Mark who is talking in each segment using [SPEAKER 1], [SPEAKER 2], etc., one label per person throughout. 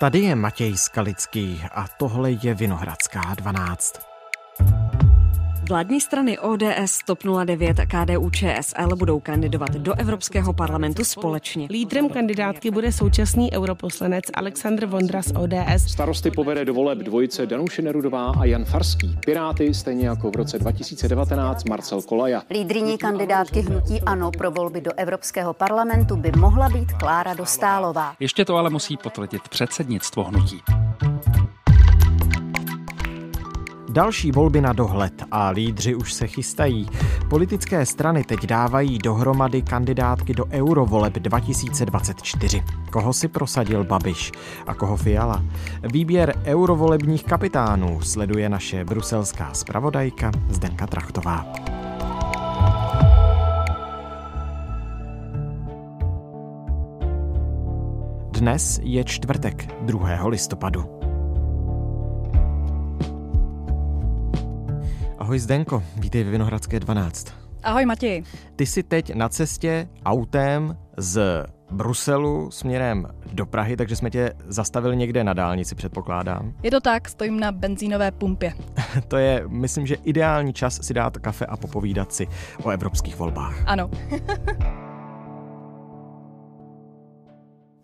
[SPEAKER 1] Tady je Matěj Skalický a tohle je Vinohradská 12.
[SPEAKER 2] Vládní strany ODS, TOP 09 a KDU ČSL budou kandidovat do Evropského parlamentu společně. Lídrem kandidátky bude současný europoslanec Aleksandr Vondra z ODS.
[SPEAKER 1] Starosty povede do voleb dvojice Danuše Nerudová a Jan Farský. Piráty stejně jako v roce 2019 Marcel Kolaja.
[SPEAKER 2] Lídriní kandidátky hnutí ANO pro volby do Evropského parlamentu by mohla být Klára Dostálová.
[SPEAKER 1] Ještě to ale musí potvrdit předsednictvo hnutí. Další volby na dohled a lídři už se chystají. Politické strany teď dávají dohromady kandidátky do eurovoleb 2024. Koho si prosadil Babiš a koho Fiala? Výběr eurovolebních kapitánů sleduje naše bruselská zpravodajka Zdenka Trachtová. Dnes je čtvrtek 2. listopadu. Ahoj Zdenko, vítej ve Vinohradské 12. Ahoj Matěj. Ty jsi teď na cestě autem z Bruselu směrem do Prahy, takže jsme tě zastavili někde na dálnici, předpokládám.
[SPEAKER 2] Je to tak, stojím na benzínové pumpě.
[SPEAKER 1] to je, myslím, že ideální čas si dát kafe a popovídat si o evropských volbách. Ano.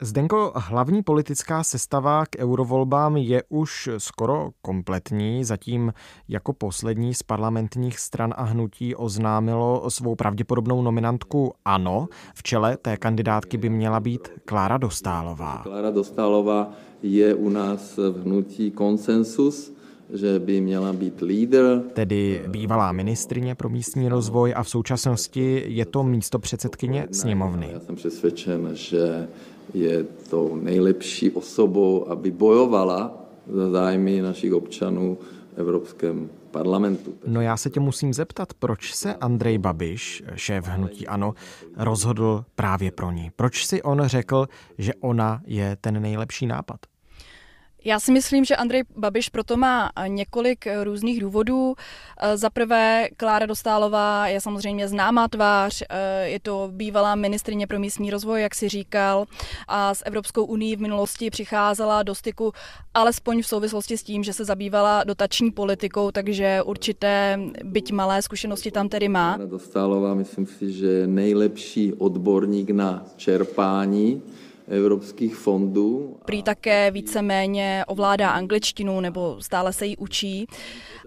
[SPEAKER 1] Zdenko, hlavní politická sestava k eurovolbám je už skoro kompletní. Zatím jako poslední z parlamentních stran a hnutí oznámilo svou pravděpodobnou nominantku ANO. V čele té kandidátky by měla být Klára Dostálová.
[SPEAKER 2] Klára Dostálová je u nás v hnutí konsensus
[SPEAKER 1] že by měla být líder. Tedy bývalá ministrině pro místní rozvoj a v současnosti je to místo předsedkyně sněmovny. Já
[SPEAKER 2] jsem přesvědčen, že je tou nejlepší osobou, aby bojovala za zájmy našich občanů v Evropském parlamentu.
[SPEAKER 1] No já se tě musím zeptat, proč se Andrej Babiš, šéf hnutí ANO, rozhodl právě pro ní? Proč si on řekl, že ona je ten nejlepší nápad?
[SPEAKER 2] Já si myslím, že Andrej Babiš proto má eh, několik eh, různých důvodů. Eh, za prvé, Klára Dostálová je samozřejmě známá tvář, je to bývalá ministrině pro místní rozvoj, jak si říkal, a s Evropskou unii v minulosti přicházela do styku alespoň v souvislosti s tím, že se zabývala dotační politikou, takže určité, byť malé zkušenosti tam tedy má. Dostálová, myslím si, že je nejlepší odborník na čerpání evropských fondů. Prý také víceméně ovládá angličtinu nebo stále se ji učí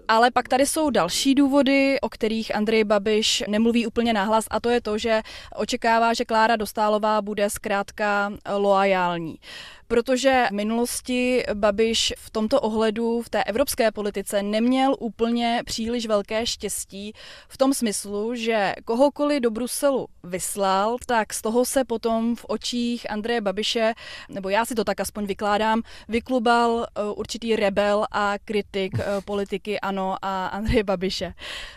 [SPEAKER 2] ale pak tady jsou další důvody, o kterých Andrej Babiš nemluví úplně nahlas a to je to, že očekává, že Klára Dostálová bude zkrátka eh, loajální protože v minulosti Babiš v tomto ohledu v té evropské politice neměl úplně příliš velké štěstí v tom smyslu, že kohokoliv do Bruselu vyslal, tak z toho se potom v očích Andreje Babiše, nebo já si to tak aspoň vykládám, vyklubal eh, určitý rebel a kritik eh, politiky a ANO a Andreje Babiše.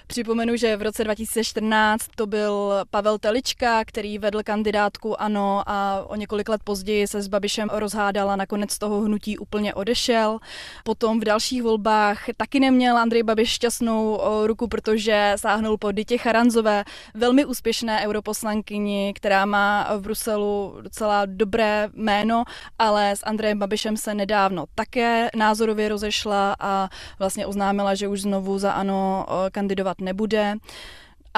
[SPEAKER 2] Připomenu, že v roce 2014 to byl Pavel Telička, který vedl kandidátku ANO a o několik let později se s Babišem rozhádala, nakonec toho hnutí úplně odešel. Potom v dalších volbách taky neměl Andrej Babiš šťastnou ruku, protože sáhnul po Dytě Charanzové, velmi úspěšné europoslankyni, která má v Bruselu docela dobré jméno, ale s Andrejem Babišem se nedávno také názorově rozešla a vlastně oznámila, že už znovu za ANO eh, kandidovat nebude.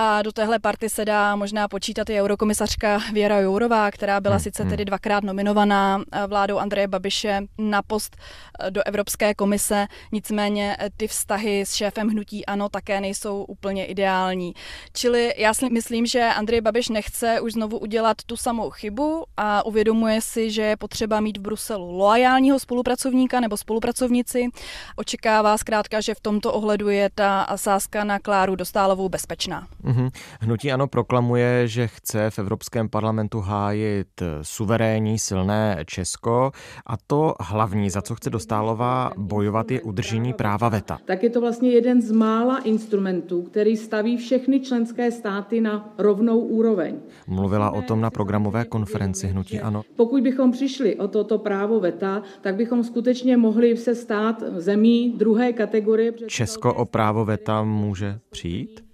[SPEAKER 2] A do téhle party se dá možná počítat i eurokomisařka Věra Jourová, která byla hmm. sice hmm. tedy dvakrát nominovaná eh, vládou Andreje Babiše na post eh, do Evropské komise, nicméně eh, ty vztahy s šéfem hnutí ANO také nejsou úplně ideální. Čili já si myslím, že Andrej Babiš nechce už znovu udělat tu samou chybu a uvědomuje si, že je potřeba mít v Bruselu loajálního spolupracovníka nebo spolupracovnici. Očekává zkrátka, že v tomto ohledu je ta sázka na Kláru Dostálovou bezpečná.
[SPEAKER 1] Hmm, Mm-hmm. Hnutí ano proklamuje, že chce v Evropském parlamentu hájit suverénní silné Česko a to hlavní, za co chce Dostálová bojovat, je udržení práva VETA.
[SPEAKER 2] Tak je to vlastně jeden z mála instrumentů, který staví všechny členské státy na rovnou úroveň.
[SPEAKER 1] Mluvila o tom na programové konferenci Hnutí Ano.
[SPEAKER 2] Pokud bychom přišli o toto právo VETA, tak bychom skutečně mohli se stát zemí druhé kategorie.
[SPEAKER 1] Česko o právo VETA může přijít?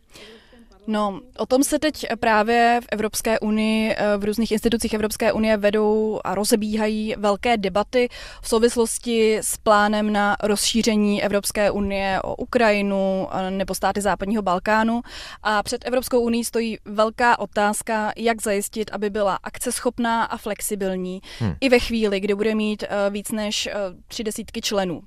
[SPEAKER 2] No, o tom se teď právě v Evropské unii, eh, v různých institucích Evropské unie vedou a rozebíhají velké debaty v souvislosti s plánem na rozšíření Evropské unie o Ukrajinu eh, nebo státy západního Balkánu. A před Evropskou unii stojí velká otázka, jak zajistit, aby byla akceschopná a flexibilní hmm. i ve chvíli, kdy bude mít eh, víc než tři desítky členů.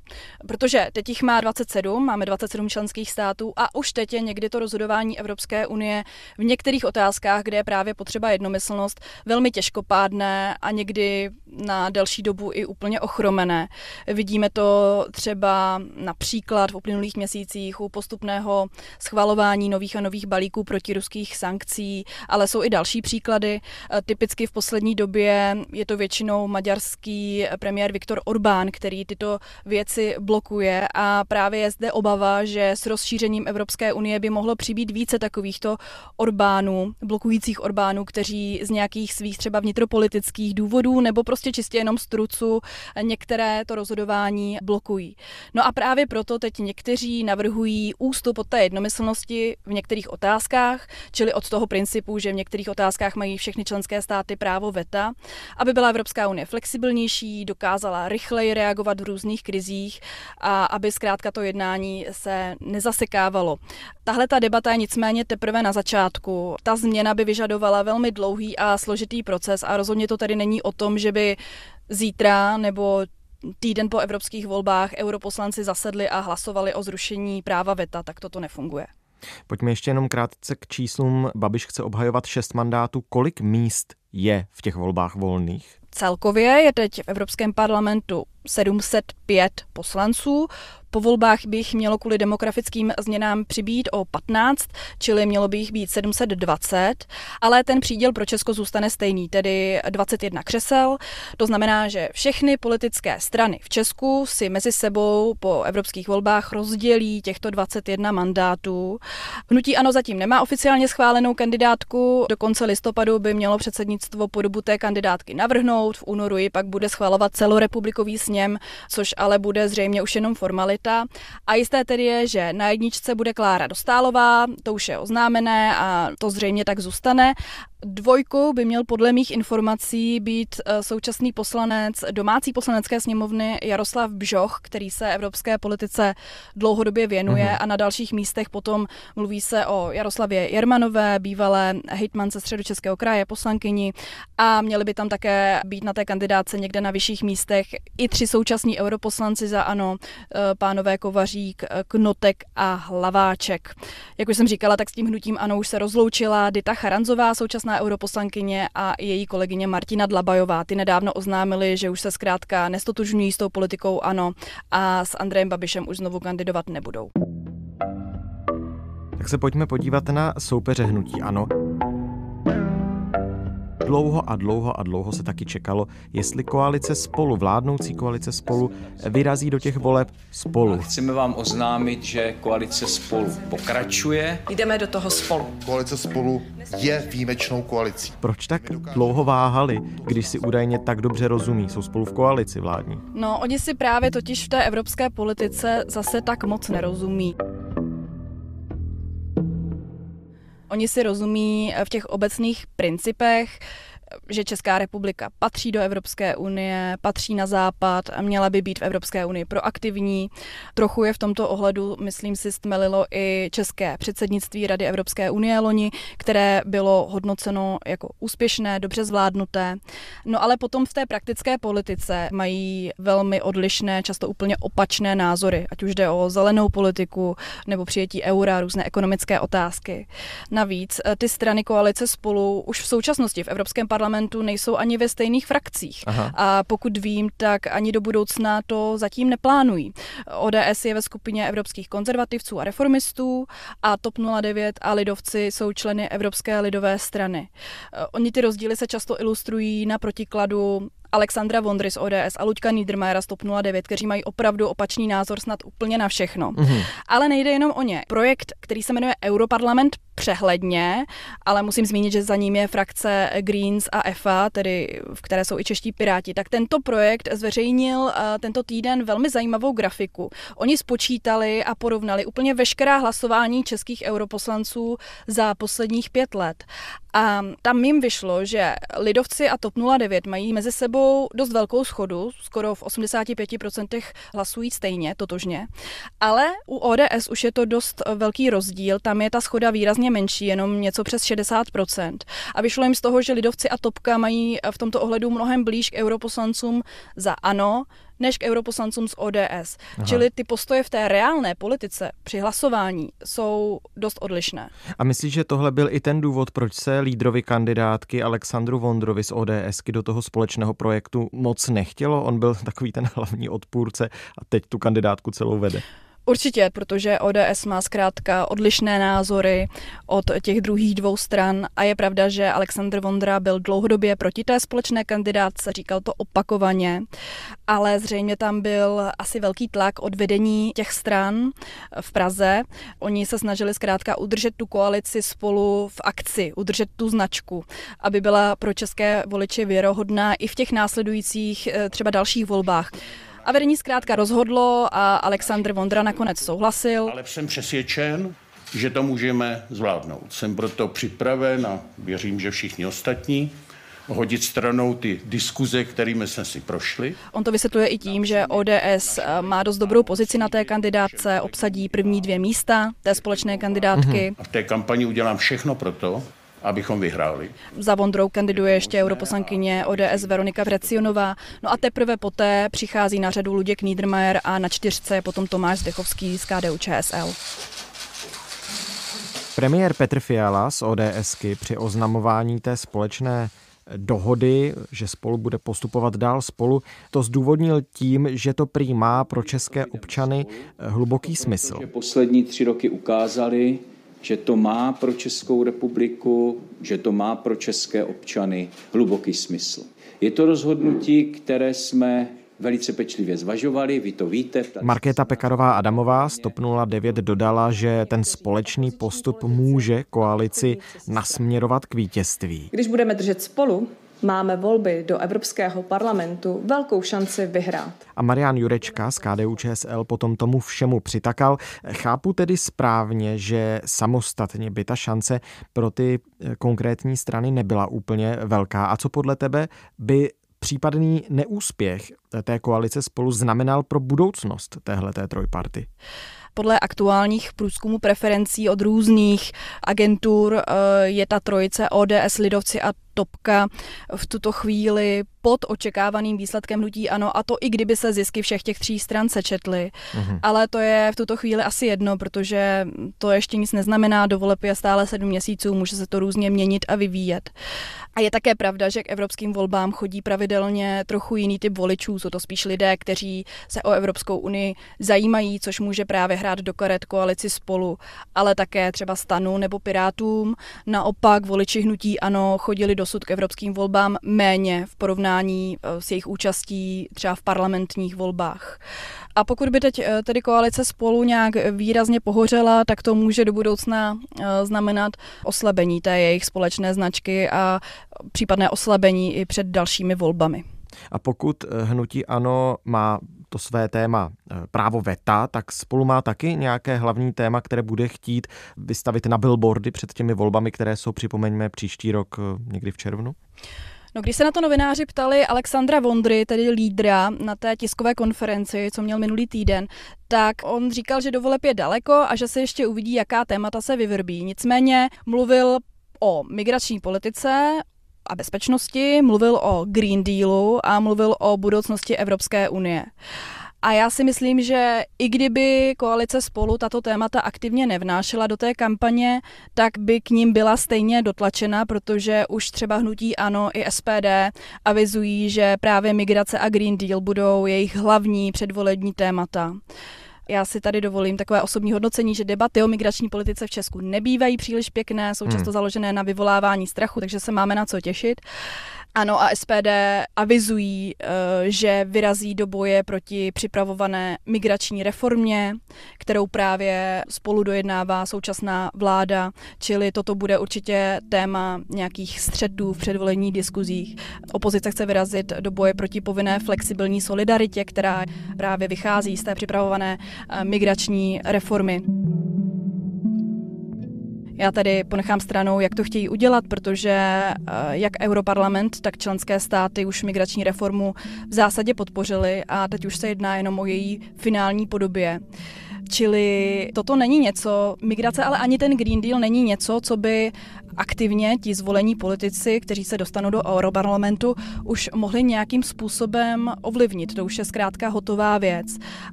[SPEAKER 2] Protože teď jich má 27, máme 27 členských států a už teď je někdy to rozhodování Evropské unie v některých otázkách, kde je právě potřeba jednomyslnost, velmi těžkopádné a někdy na delší dobu i úplně ochromené. Vidíme to třeba například v uplynulých měsících u postupného schvalování nových a nových balíků proti ruských sankcí, ale jsou i další příklady. Typicky v poslední době je to většinou maďarský premiér Viktor Orbán, který tyto věci blokuje a právě je zde obava, že s rozšířením Evropské unie by mohlo přibýt více takových takovýchto Orbánů, blokujících Orbánů, kteří z nějakých svých třeba vnitropolitických důvodů nebo prostě čistě jenom z trucu eh, některé to rozhodování blokují. No a právě proto teď někteří navrhují ústup od té jednomyslnosti v některých otázkách, čili od toho principu, že v některých otázkách mají všechny členské státy právo veta, aby byla Evropská unie flexibilnější, dokázala rychleji reagovat v různých krizích a aby zkrátka to jednání se nezasekávalo. Tahle ta debata je nicméně teprve teprve na začátku. Ta změna by vyžadovala velmi dlouhý a složitý proces a rozhodně to tady není o tom, že by zítra nebo týden po evropských volbách europoslanci zasedli a hlasovali o zrušení práva VETA, tak toto nefunguje.
[SPEAKER 1] Pojďme ještě jenom krátce k číslům. Babiš chce obhajovat šest mandátů. Kolik míst je v těch volbách volných?
[SPEAKER 2] Celkově je teď v Evropském parlamentu 705 poslanců. Po volbách by jich mělo kvůli demografickým změnám přibýt o 15, čili mělo by jich být 720, ale ten příděl pro Česko zůstane stejný, tedy 21 křesel. To znamená, že všechny politické strany v Česku si mezi sebou po evropských volbách rozdělí těchto 21 mandátů. Hnutí Ano zatím nemá oficiálně schválenou kandidátku, do konce listopadu by mělo předsednictvo podobu té kandidátky navrhnout přijmout, v únoru ji pak bude schvalovat celorepublikový sněm, což ale bude zřejmě už jenom formalita. A jisté tedy je, že na jedničce bude Klára Dostálová, to už je oznámené a to zřejmě tak zůstane. Dvojkou by měl podle mých informací být eh, současný poslanec domácí poslanecké sněmovny Jaroslav Bžoch, který se evropské politice dlouhodobě věnuje mm-hmm. a na dalších místech potom mluví se o Jaroslavě Jermanové, bývalé hejtmance středočeského kraje, poslankyni a měli by tam také být na té kandidáce někde na vyšších místech i tři současní europoslanci za ANO, eh, pánové Kovařík, eh, Knotek a Hlaváček. Jak už jsem říkala, tak s tím hnutím ANO už se rozloučila Dita Charanzová, současná současná europoslankyně a její kolegyně Martina Dlabajová. Ty nedávno oznámili, že už se zkrátka nestotužňují s tou politikou ANO a s Andrejem Babišem už znovu kandidovat nebudou.
[SPEAKER 1] Tak se pojďme podívat na soupeře hnutí ANO. Dlouho a dlouho a dlouho se taky čekalo, jestli koalice spolu, vládnoucí koalice spolu, vyrazí do těch voleb spolu. A
[SPEAKER 2] chceme vám oznámit, že koalice spolu pokračuje. Jdeme do toho spolu. Koalice spolu
[SPEAKER 1] je výjimečnou koalicí. Proč tak dlouho váhali, když si údajně tak dobře rozumí, jsou spolu v koalici vládní?
[SPEAKER 2] No, oni si právě totiž v té evropské politice zase tak moc nerozumí. Oni si rozumí eh, v těch obecných principech, že Česká republika patří do Evropské unie, patří na západ a měla by být v Evropské unii proaktivní. Trochu je v tomto ohledu, myslím si, stmelilo i české předsednictví Rady Evropské unie loni, které bylo hodnoceno jako úspěšné, dobře zvládnuté. No ale potom v té praktické politice mají velmi odlišné, často úplně opačné názory, ať už jde o zelenou politiku nebo přijetí eura, různé ekonomické otázky. Navíc eh, ty strany koalice spolu už v současnosti v Evropském parlamentu parlamentu nejsou ani ve stejných frakcích. Aha. A pokud vím, tak ani do budoucna to zatím neplánují. ODS je ve skupině evropských konzervativců a reformistů a TOP 09 a lidovci jsou členy Evropské lidové strany. E, oni ty rozdíly se často ilustrují na protikladu Alexandra Vondry z ODS a Luďka Niedermayera z TOP 09, kteří mají opravdu opačný názor snad úplně na všechno. Mm-hmm. Ale nejde jenom o ně. Projekt, který se jmenuje Europarlament přehledně, ale musím zmínit, že za ním je frakce Greens a EFA, tedy v které jsou i čeští piráti, tak tento projekt zveřejnil eh, tento týden velmi zajímavou grafiku. Oni spočítali a porovnali úplně veškerá hlasování českých europoslanců za posledních pět let. A tam jim vyšlo, že lidovci a TOP 09 mají mezi sebou sebou dost velkou schodu, skoro v 85% hlasují stejně, totožně, ale u ODS už je to dost velký rozdíl, tam je ta schoda výrazně menší, jenom něco přes 60%. A vyšlo jim z toho, že lidovci a Topka mají v tomto ohledu mnohem blíž k europoslancům za ANO, než k europoslancům z ODS. Aha. Čili ty postoje v té reálné politice při hlasování jsou dost odlišné.
[SPEAKER 1] A myslíš, že tohle byl i ten důvod, proč se lídrovi kandidátky Alexandru Vondrovi z ODSky do toho společného projektu moc nechtělo? On byl takový ten hlavní odpůrce a teď tu kandidátku celou vede.
[SPEAKER 2] Určitě, protože ODS má zkrátka odlišné názory od těch druhých dvou stran a je pravda, že Aleksandr Vondra byl dlouhodobě proti té společné kandidátce, říkal to opakovaně, ale zřejmě tam byl asi velký tlak od vedení těch stran eh, v Praze. Oni se snažili zkrátka udržet tu koalici spolu v akci, udržet tu značku, aby byla pro české voliče věrohodná i v těch následujících eh, třeba dalších volbách. A vedení zkrátka rozhodlo a Aleksandr Vondra nakonec souhlasil. Ale jsem
[SPEAKER 1] přesvědčen, že to můžeme zvládnout. Jsem proto připraven a věřím, že všichni ostatní hodit stranou ty diskuze, kterými jsme si prošli.
[SPEAKER 2] On to vysvětluje i tím, že ODS eh, má dost dobrou pozici na té kandidátce, obsadí první dvě místa té společné kandidátky. Mhm. A
[SPEAKER 1] v té kampani udělám všechno pro to,
[SPEAKER 2] abychom vyhráli. Za Vondrou kandiduje ještě europoslankyně ODS Veronika Vrecionová, no a teprve poté přichází na řadu Luděk Niedermayer a na čtyřce je potom Tomáš Zdechovský z KDU ČSL.
[SPEAKER 1] Premiér Petr Fiala z ODSky při oznamování té společné dohody, že spolu bude postupovat dál spolu, to zdůvodnil tím, že to prý má pro české občany hluboký smysl. Poslední tři roky ukázali, že to má pro Českou republiku,
[SPEAKER 2] že to má pro české občany hluboký smysl. Je to rozhodnutí, které jsme velice pečlivě zvažovali, vy to víte. Markéta
[SPEAKER 1] Pekarová Adamová z TOP 09 dodala, že ten společný postup může koalici nasměrovat k vítězství.
[SPEAKER 2] Když budeme držet spolu, máme volby do Evropského parlamentu velkou šanci vyhrát.
[SPEAKER 1] A Marian Jurečka z KDU ČSL potom tomu všemu přitakal. Chápu tedy správně, že samostatně by ta šance pro ty eh, konkrétní strany nebyla úplně velká. A co podle tebe by případný neúspěch eh, té koalice spolu znamenal pro budoucnost téhle té trojparty?
[SPEAKER 2] Podle aktuálních průzkumů preferencí od různých agentur eh, je ta trojice ODS, Lidovci a topka v tuto chvíli pod očekávaným výsledkem hnutí ano, a to i kdyby se zisky všech těch tří stran sečetly. Mhm. Ale to je v tuto chvíli asi jedno, protože to ještě nic neznamená, dovoleb je stále sedm měsíců, může se to různě měnit a vyvíjet. A je také pravda, že k evropským volbám chodí pravidelně trochu jiný typ voličů, jsou to spíš lidé, kteří se o Evropskou unii zajímají, což může právě hrát do karet koalici spolu, ale také třeba stanu nebo pirátům. Naopak voliči hnutí ano chodili do doposud k evropským volbám méně v porovnání eh, s jejich účastí třeba v parlamentních volbách. A pokud by teď eh, tedy koalice spolu nějak výrazně pohořela, tak to může do budoucna eh, znamenat oslabení té jejich společné značky a případné oslabení i před dalšími volbami. A
[SPEAKER 1] pokud hnutí ano má to své téma eh, právo veta, tak spolu má taky nějaké hlavní téma, které bude chtít vystavit na billboardy před těmi volbami, které jsou, připomeňme, příští rok eh, někdy v červnu?
[SPEAKER 2] No, když se na to novináři ptali Alexandra Vondry, tedy lídra na té tiskové konferenci, co měl minulý týden, tak on říkal, že dovoleb je daleko a že se ještě uvidí, jaká témata se vyvrbí. Nicméně mluvil o migrační politice, a bezpečnosti, mluvil o Green Dealu a mluvil o budoucnosti Evropské unie. A já si myslím, že i kdyby koalice spolu tato témata aktivně nevnášela do té kampaně, tak by k ním byla stejně dotlačena, protože už třeba hnutí ANO i SPD avizují, že právě migrace a Green Deal budou jejich hlavní předvolední témata já si tady dovolím takové osobní hodnocení, že debaty o migrační politice v Česku nebývají příliš pěkné, jsou hmm. často hmm. založené na vyvolávání strachu, takže se máme na co těšit. Ano a SPD avizují, eh, že vyrazí do boje proti připravované migrační reformě, kterou právě spolu dojednává současná vláda, čili toto bude určitě téma nějakých středů v předvolených diskuzích. Opozice chce vyrazit do boje proti povinné flexibilní solidaritě, která právě vychází z té připravované eh, migrační reformy. Já tady ponechám stranou, jak to chtějí udělat, protože eh, jak Europarlament, tak členské státy už migrační reformu v zásadě podpořili a teď už se jedná jenom o její finální podobě. Čili toto není něco, migrace, ale ani ten Green Deal není něco, co by aktivně ti zvolení politici, kteří se dostanou do europarlamentu, už mohli nějakým způsobem ovlivnit. To už je zkrátka hotová věc.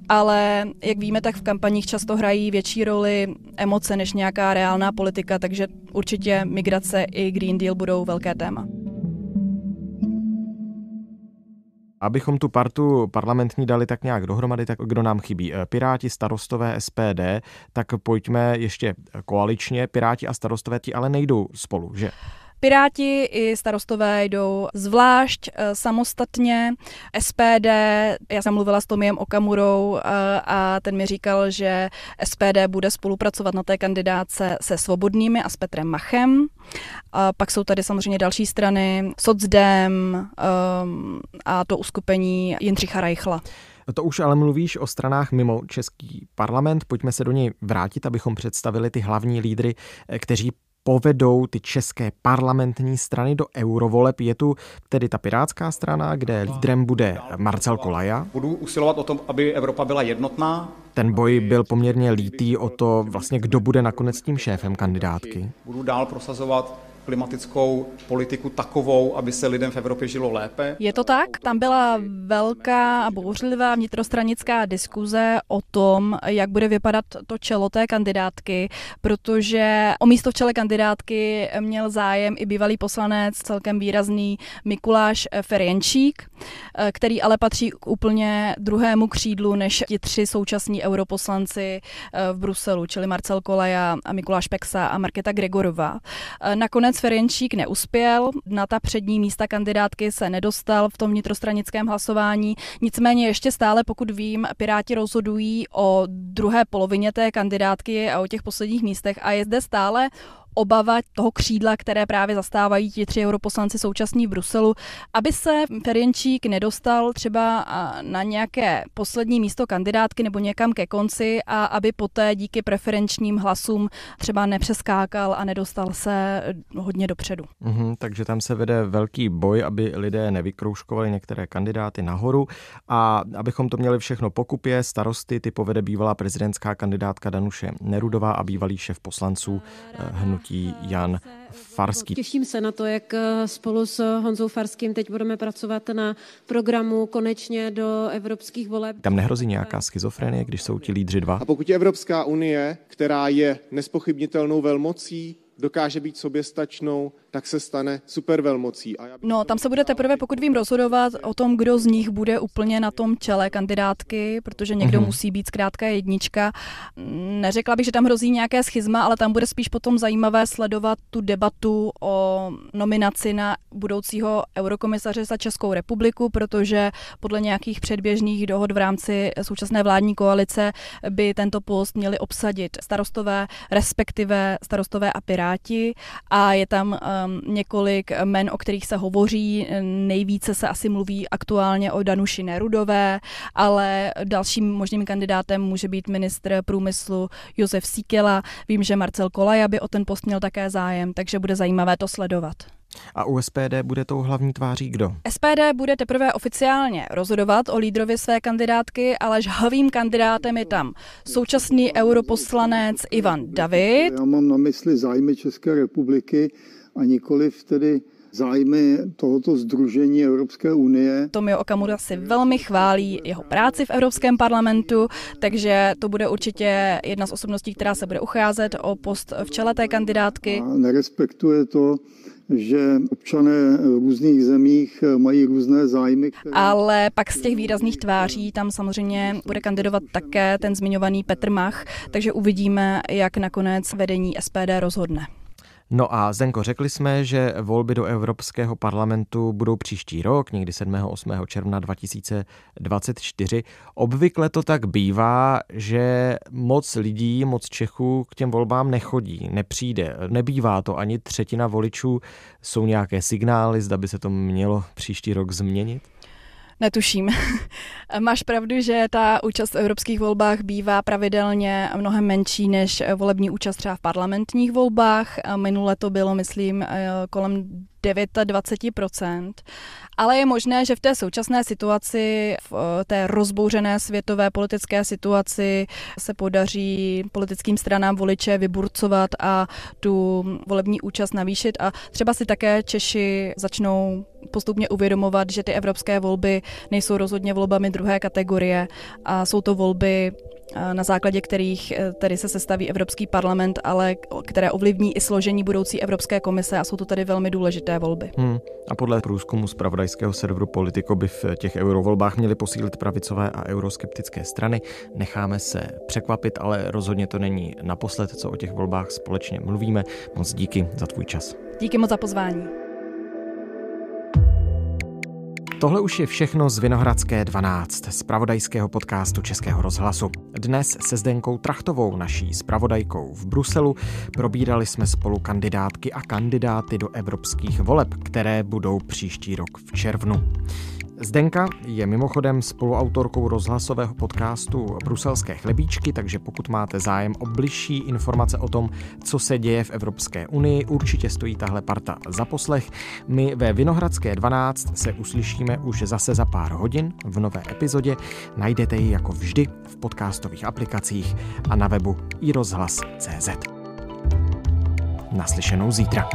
[SPEAKER 2] Ale jak víme, tak v kampaních často hrají větší roli emoce než nějaká reálná politika, takže určitě migrace i Green Deal budou velké téma.
[SPEAKER 1] Abychom tu partu parlamentní dali tak nějak dohromady, tak kdo nám chybí? Eh, Piráti, starostové, SPD, tak pojďme ještě koaličně. Piráti a starostové ti ale nejdou spolu, že?
[SPEAKER 2] Piráti i starostové jdou zvlášť eh, samostatně. SPD, já jsem mluvila s Tomiem Okamurou eh, a ten mi říkal, že SPD bude spolupracovat na té kandidáce se Svobodnými a s Petrem Machem. A pak jsou tady samozřejmě další strany, Socdem ehm, a to uskupení Jindřicha Rajchla.
[SPEAKER 1] To už ale mluvíš o stranách mimo český parlament. Pojďme se do něj vrátit, abychom představili ty hlavní lídry, eh, kteří povedou ty české parlamentní strany do eurovoleb. Je tu tedy ta pirátská strana, kde lídrem bude Marcel Kolaja. Budu usilovat o to, aby Evropa byla jednotná. Ten boj byl poměrně lítý o to, vlastně, kdo bude nakonec tím šéfem kandidátky. Budu dál prosazovat klimatickou politiku takovou, aby se lidem v Evropě žilo lépe.
[SPEAKER 2] Je to tak? Tam byla velká a bouřlivá vnitrostranická diskuze o tom, jak bude vypadat to čelo té kandidátky, protože o místo v čele kandidátky měl zájem i bývalý poslanec, celkem výrazný Mikuláš Ferjenčík, eh, který ale patří k úplně druhému křídlu než ti tři současní europoslanci eh, v Bruselu, čili Marcel Koleja a Mikuláš Peksa a Marketa Gregorová. Eh, nakonec Nakonec neuspěl, na ta přední místa kandidátky se nedostal v tom vnitrostranickém hlasování. Nicméně ještě stále, pokud vím, Piráti rozhodují o druhé polovině té kandidátky a o těch posledních místech a je zde stále obava toho křídla, které právě zastávají ti tři europoslanci současní v Bruselu, aby se Ferjenčík nedostal třeba na nějaké poslední místo kandidátky nebo někam ke konci a aby poté díky preferenčním hlasům třeba nepřeskákal a nedostal se hodně dopředu.
[SPEAKER 1] Mm-hmm, takže tam se vede velký boj, aby lidé nevykrouškovali některé kandidáty nahoru a abychom to měli všechno pokupě, starosty ty povede bývalá prezidentská kandidátka Danuše Nerudová a bývalý šéf poslanců eh, hnutí hnutí Jan Farský.
[SPEAKER 2] Těším se na to, jak eh, spolu s eh, Honzou Farským teď budeme pracovat na programu konečně do evropských voleb. Tam
[SPEAKER 1] nehrozí nějaká schizofrenie, když jsou ti lídři dva? A pokud je Evropská unie, která je nespochybnitelnou velmocí, dokáže být soběstačnou, tak se stane supervelmocí. A já
[SPEAKER 2] bych... No, tam se bude teprve, pokud vím, rozhodovat o tom, kdo z nich bude úplně na tom čele kandidátky, protože někdo mm-hmm. musí být zkrátka jednička. Mm, neřekla bych, že tam hrozí nějaké schizma, ale tam bude spíš potom zajímavé sledovat tu debatu o nominaci na budoucího eurokomisaře za Českou republiku, protože podle nějakých předběžných dohod v rámci současné vládní koalice by tento post měli obsadit starostové, respektive starostové a piráti. A je tam eh, Um, několik men, o kterých se hovoří. Nejvíce se asi mluví aktuálně o Danuši Nerudové, ale dalším možným kandidátem může být ministr průmyslu Josef Sikela. Vím, že Marcel Kolaja by o ten post měl také zájem, takže bude zajímavé to sledovat.
[SPEAKER 1] A u SPD bude tou hlavní tváří kdo?
[SPEAKER 2] SPD bude teprve oficiálně rozhodovat o lídrovi své kandidátky, ale žhavým kandidátem je tam současný europoslanec Ivan David. Já mám na mysli zájmy České republiky a nikoliv tedy zájmy tohoto združení Evropské unie. Tomio Okamura si velmi chválí jeho práci v Evropském parlamentu, takže to bude určitě jedna z osobností, která se bude ucházet o post v čele té kandidátky. A nerespektuje to, že občané v různých zemích mají různé zájmy. Které... Ale pak z těch výrazných tváří tam samozřejmě bude kandidovat také ten zmiňovaný Petr Mach, takže uvidíme, jak nakonec vedení SPD rozhodne.
[SPEAKER 1] No a Zenko, řekli jsme, že volby do Evropského parlamentu budou příští rok, někdy 7. 8. června 2024. Obvykle to tak bývá, že moc lidí, moc Čechů k těm volbám nechodí, nepřijde. Nebývá to ani třetina voličů. Jsou nějaké signály, zda by se to mělo příští rok změnit?
[SPEAKER 2] Netuším. Máš pravdu, že ta účast v evropských volbách bývá pravidelně mnohem menší než volební účast třeba v parlamentních volbách. Minule to bylo, myslím, eh, kolem 29%. Ale je možné, že v té současné situaci, v eh, té rozbouřené světové politické situaci se podaří politickým stranám voliče vyburcovat a tu volební účast navýšit a třeba si také Češi začnou postupně uvědomovat, že ty evropské volby nejsou rozhodně volbami druhé kategorie a jsou to volby eh, na základě kterých eh, tedy se sestaví Evropský parlament, ale které ovlivní i složení budoucí Evropské komise a jsou to tedy velmi důležité volby.
[SPEAKER 1] Hmm. A podle průzkumu z pravdajského serveru Politico by v těch eurovolbách měly posílit pravicové a euroskeptické strany. Necháme se překvapit, ale rozhodně to není naposled, co o těch volbách společně mluvíme. Moc díky za tvůj čas.
[SPEAKER 2] Díky moc za pozvání.
[SPEAKER 1] Tohle už je všechno z Vinohradské 12, z pravodajského podcastu Českého rozhlasu. Dnes se Zdenkou Trachtovou, naší spravodajkou v Bruselu, probírali jsme spolu kandidátky a kandidáty do evropských voleb, které budou příští rok v červnu. Zdenka je mimochodem spoluautorkou rozhlasového podcastu Bruselské chlebíčky, takže pokud máte zájem o bližší informace o tom, co se děje v Evropské unii, určitě stojí tahle parta za poslech. My ve Vinohradské 12 se uslyšíme už zase za pár hodin v nové epizodě. Najdete ji jako vždy v podcastových aplikacích a na webu iRozhlas.cz. Naslyšenou zítra.